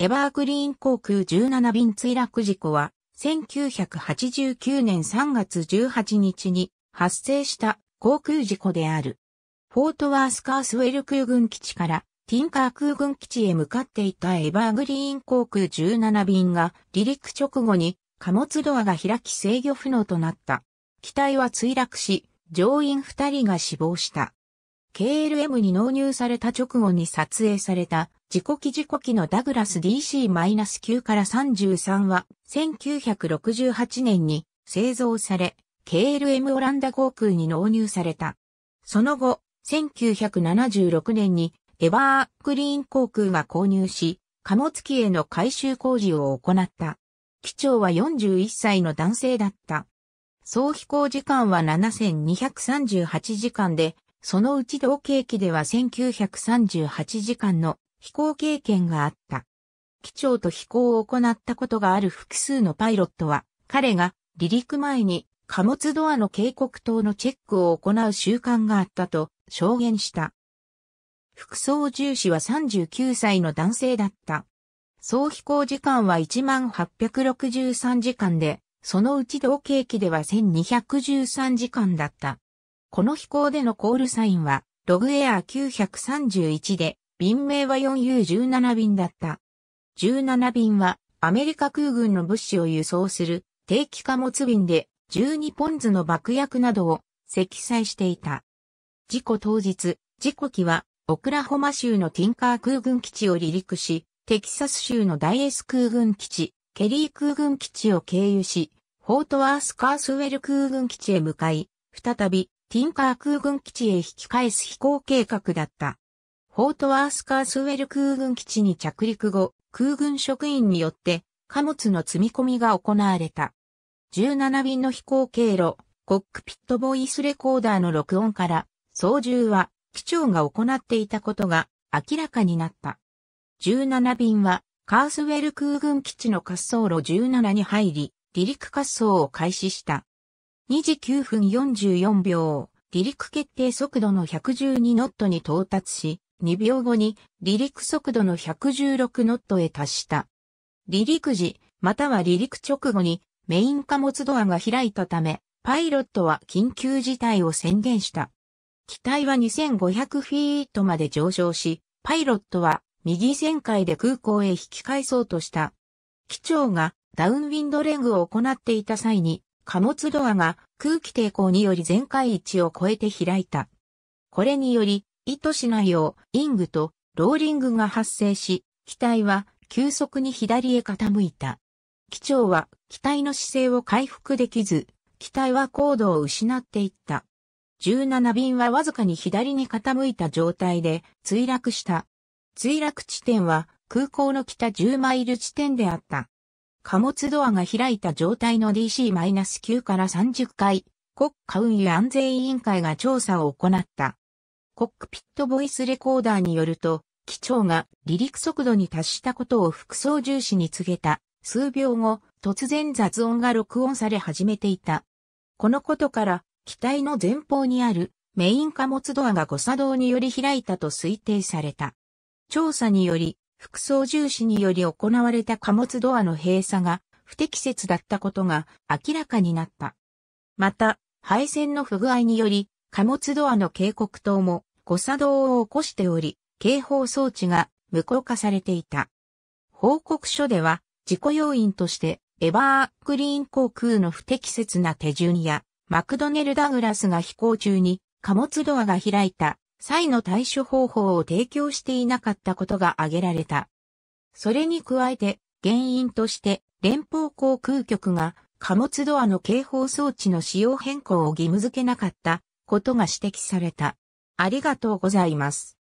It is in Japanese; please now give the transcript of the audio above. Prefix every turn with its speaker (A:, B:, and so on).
A: エバーグリーン航空17便墜落事故は、1989年3月18日に発生した航空事故である。フォートワースカースウェル空軍基地からティンカー空軍基地へ向かっていたエバーグリーン航空17便が離陸直後に貨物ドアが開き制御不能となった。機体は墜落し、乗員2人が死亡した。KLM に納入された直後に撮影された自己記事故機のダグラス DC-9 から33は、1968年に製造され、KLM オランダ航空に納入された。その後、1976年にエバーグリーン航空が購入し、貨物機への改修工事を行った。機長は41歳の男性だった。総飛行時間は7238時間で、そのうち同景機では1938時間の飛行経験があった。機長と飛行を行ったことがある複数のパイロットは、彼が離陸前に貨物ドアの警告灯のチェックを行う習慣があったと証言した。副操縦士は39歳の男性だった。総飛行時間は1863時間で、そのうち同景機では1213時間だった。この飛行でのコールサインは、ログエア931で、便名は 4U17 便だった。17便はアメリカ空軍の物資を輸送する定期貨物便で12ポンズの爆薬などを積載していた。事故当日、事故機はオクラホマ州のティンカー空軍基地を離陸し、テキサス州のダイエス空軍基地、ケリー空軍基地を経由し、フォートワース・カースウェル空軍基地へ向かい、再びティンカー空軍基地へ引き返す飛行計画だった。フォートワースカースウェル空軍基地に着陸後、空軍職員によって貨物の積み込みが行われた。17便の飛行経路、コックピットボイスレコーダーの録音から、操縦は機長が行っていたことが明らかになった。17便はカースウェル空軍基地の滑走路17に入り、離陸滑走を開始した。2時9分44秒、離陸決定速度の112ノットに到達し、2秒後に離陸速度の116ノットへ達した。離陸時、または離陸直後にメイン貨物ドアが開いたため、パイロットは緊急事態を宣言した。機体は2500フィートまで上昇し、パイロットは右旋回で空港へ引き返そうとした。機長がダウンウィンドレングを行っていた際に、貨物ドアが空気抵抗により全開位置を超えて開いた。これにより、意図しないよう、イングとローリングが発生し、機体は急速に左へ傾いた。機長は機体の姿勢を回復できず、機体は高度を失っていった。17便はわずかに左に傾いた状態で墜落した。墜落地点は空港の北10マイル地点であった。貨物ドアが開いた状態の DC-9 から30回、国家運輸安全委員会が調査を行った。コックピットボイスレコーダーによると、機長が離陸速度に達したことを副操縦士に告げた数秒後、突然雑音が録音され始めていた。このことから、機体の前方にあるメイン貨物ドアが誤作動により開いたと推定された。調査により、副操縦士により行われた貨物ドアの閉鎖が不適切だったことが明らかになった。また、配線の不具合により、貨物ドアの警告灯も誤作動を起こしており、警報装置が無効化されていた。報告書では、事故要因として、エバークリーン航空の不適切な手順や、マクドネル・ダグラスが飛行中に貨物ドアが開いた際の対処方法を提供していなかったことが挙げられた。それに加えて、原因として連邦航空局が貨物ドアの警報装置の使用変更を義務付けなかったことが指摘された。ありがとうございます。